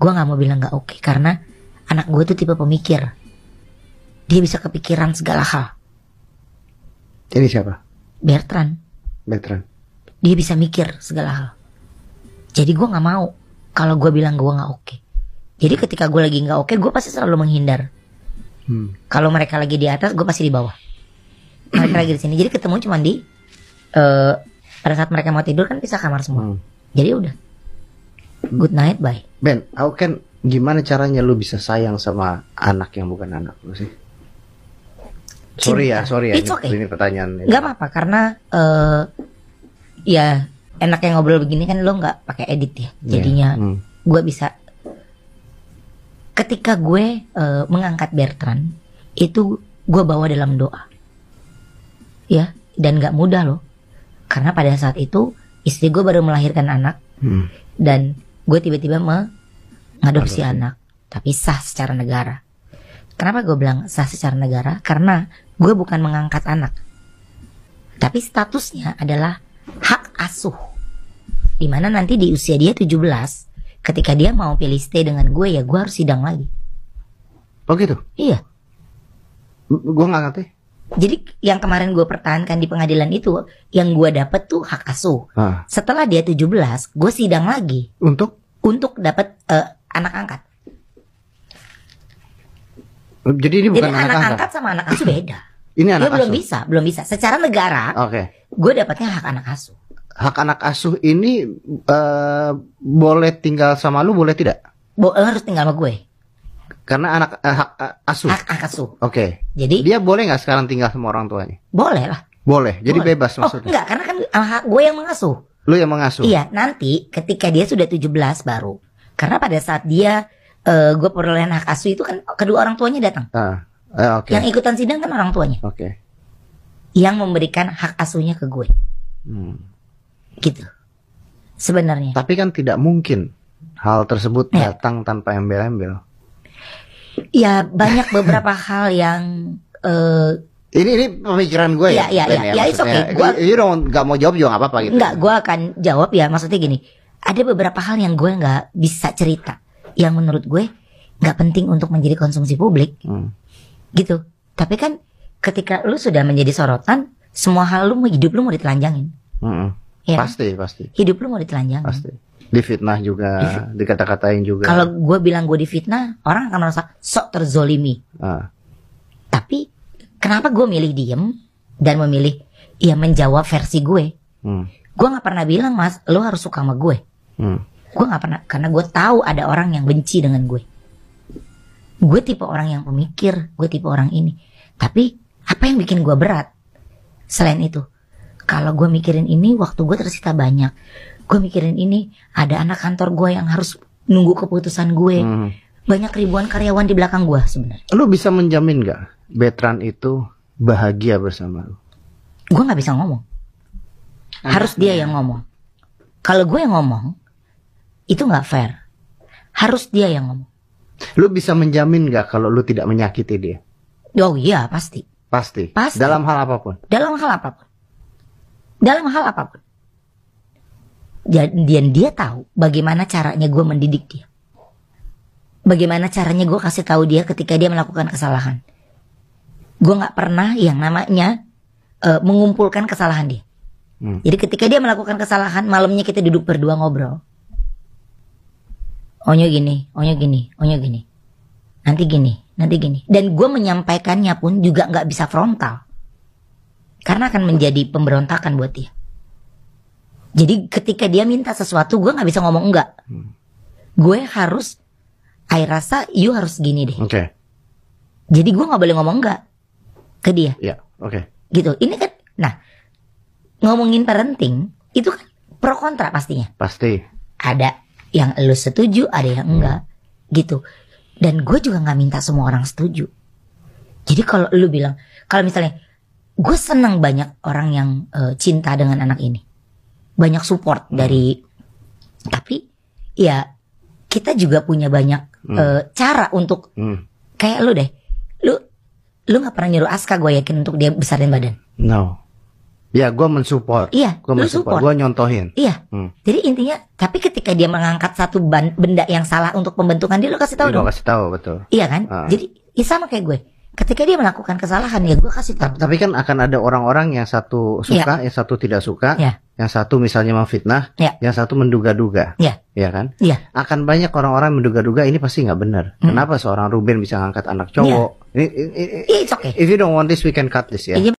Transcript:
gue nggak mau bilang nggak oke okay, karena anak gue itu tipe pemikir dia bisa kepikiran segala hal jadi siapa Bertrand Bertrand dia bisa mikir segala hal jadi gue nggak mau kalau gue bilang gue nggak oke okay. jadi ketika gue lagi nggak oke okay, gue pasti selalu menghindar hmm. kalau mereka lagi di atas gue pasti di bawah mereka lagi di sini jadi ketemu cuma di uh, pada saat mereka mau tidur kan bisa kamar semua hmm. jadi udah good night bye Ben aku kan gimana caranya lu bisa sayang sama anak yang bukan anak lu sih sorry ya sorry ya It's ini, okay. ini pertanyaan nggak apa-apa karena uh, ya enak yang ngobrol begini kan lo nggak pakai edit ya iya, jadinya yeah. hmm. gue bisa ketika gue uh, mengangkat Bertrand itu gue bawa dalam doa ya dan nggak mudah loh karena pada saat itu istri gue baru melahirkan anak hmm. dan gue tiba-tiba mengadopsi anak tapi sah secara negara kenapa gue bilang sah secara negara karena gue bukan mengangkat anak tapi statusnya adalah hak asuh dimana nanti di usia dia 17 ketika dia mau pilih stay dengan gue ya gue harus sidang lagi oh gitu iya gue nggak ngerti jadi yang kemarin gue pertahankan di pengadilan itu yang gue dapet tuh hak asuh. Ah. Setelah dia 17, gue sidang lagi. Untuk? Untuk dapat uh, eh, anak angkat. Jadi ini bukan jadi anak, anak angkat. angkat sama anak asuh beda. Ini anak dia asuh. belum bisa, belum bisa. Secara negara, okay. gue dapetnya hak anak asuh. Hak anak asuh ini uh, boleh tinggal sama lu, boleh tidak? Bo eh, harus tinggal sama gue. Karena anak eh, hak uh, asuh. Hak, hak asuh. Oke. Jadi Dia boleh nggak sekarang tinggal sama orang tuanya? boleh lah. Boleh. Jadi Boleh. bebas Oh, maksudnya. enggak, karena kan uh, gue yang mengasuh. Lu yang mengasuh. Iya, nanti ketika dia sudah 17 baru. Karena pada saat dia eh, gue perolehan hak asuh itu kan kedua orang tuanya datang. Ah, uh, oke. Yang ikutan sidang kan orang tuanya Oke. yang memberikan hak asuhnya ke gue. Hmm. Gitu. Sebenarnya. Tapi kan tidak mungkin hal tersebut ya. datang tanpa embel-embel ya banyak beberapa hal yang uh, ini ini pemikiran gue ya. Iya iya iya. Ya, ya itu okay. Gua, you don't gak mau jawab juga gak apa-apa gitu. Enggak, gue akan jawab ya. Maksudnya gini, ada beberapa hal yang gue nggak bisa cerita, yang menurut gue nggak penting untuk menjadi konsumsi publik, hmm. gitu. Tapi kan ketika lu sudah menjadi sorotan, semua hal lu hidup lu mau ditelanjangin. Hmm. Ya, pasti pasti. Hidup lu mau ditelanjangin. Pasti difitnah juga, dikata-katain juga. Kalau gue bilang gue difitnah, orang akan merasa sok terzolimi. Ah. Tapi kenapa gue milih diem dan memilih ya menjawab versi gue? Hmm. Gue nggak pernah bilang mas, lo harus suka sama gue. Hmm. Gue nggak pernah karena gue tahu ada orang yang benci dengan gue. Gue tipe orang yang pemikir, gue tipe orang ini. Tapi apa yang bikin gue berat? Selain itu, kalau gue mikirin ini, waktu gue tersita banyak gue mikirin ini ada anak kantor gue yang harus nunggu keputusan gue hmm. banyak ribuan karyawan di belakang gue sebenarnya lu bisa menjamin gak Betran itu bahagia bersama lu gue nggak bisa ngomong Anaknya. harus dia ya. yang ngomong kalau gue yang ngomong itu nggak fair harus dia yang ngomong lu bisa menjamin gak kalau lu tidak menyakiti dia oh iya pasti pasti pasti dalam hal apapun dalam hal apapun dalam hal apapun Ya, dan dia tahu bagaimana caranya gue mendidik dia. Bagaimana caranya gue kasih tahu dia ketika dia melakukan kesalahan. Gue nggak pernah yang namanya uh, mengumpulkan kesalahan dia. Hmm. Jadi ketika dia melakukan kesalahan, malamnya kita duduk berdua ngobrol. Onyo gini, onyo gini, onyo gini. Nanti gini, nanti gini. Dan gue menyampaikannya pun juga nggak bisa frontal. Karena akan menjadi pemberontakan buat dia. Jadi ketika dia minta sesuatu, gue nggak bisa ngomong enggak. Hmm. Gue harus, I rasa you harus gini deh. Oke. Okay. Jadi gue nggak boleh ngomong enggak ke dia. Iya, yeah, oke. Okay. Gitu. Ini kan, nah ngomongin parenting itu kan pro kontra pastinya. Pasti. Ada yang lu setuju, ada yang enggak, hmm. gitu. Dan gue juga nggak minta semua orang setuju. Jadi kalau lu bilang, kalau misalnya gue senang banyak orang yang uh, cinta dengan anak ini, banyak support hmm. dari tapi ya kita juga punya banyak hmm. uh, cara untuk hmm. kayak lu deh lu lu nggak pernah nyuruh Aska gue yakin untuk dia besarin badan no ya gue mensupport iya gue mensupport gue nyontohin iya hmm. jadi intinya tapi ketika dia mengangkat satu benda yang salah untuk pembentukan dia lu kasih tahu iya, dong kasih tahu betul iya kan uh. jadi ya sama kayak gue ketika dia melakukan kesalahan ya gue kasih tahu. Tapi kan akan ada orang-orang yang satu ya. suka, ya. yang satu tidak suka, ya. yang satu misalnya memfitnah, ya. yang satu menduga-duga, ya, ya kan? Ya. Akan banyak orang-orang menduga-duga ini pasti nggak benar. Hmm. Kenapa seorang Ruben bisa ngangkat anak cowok? Ya. Ini, ini, ini, It's okay. If you don't want this, we can cut this ya. ya.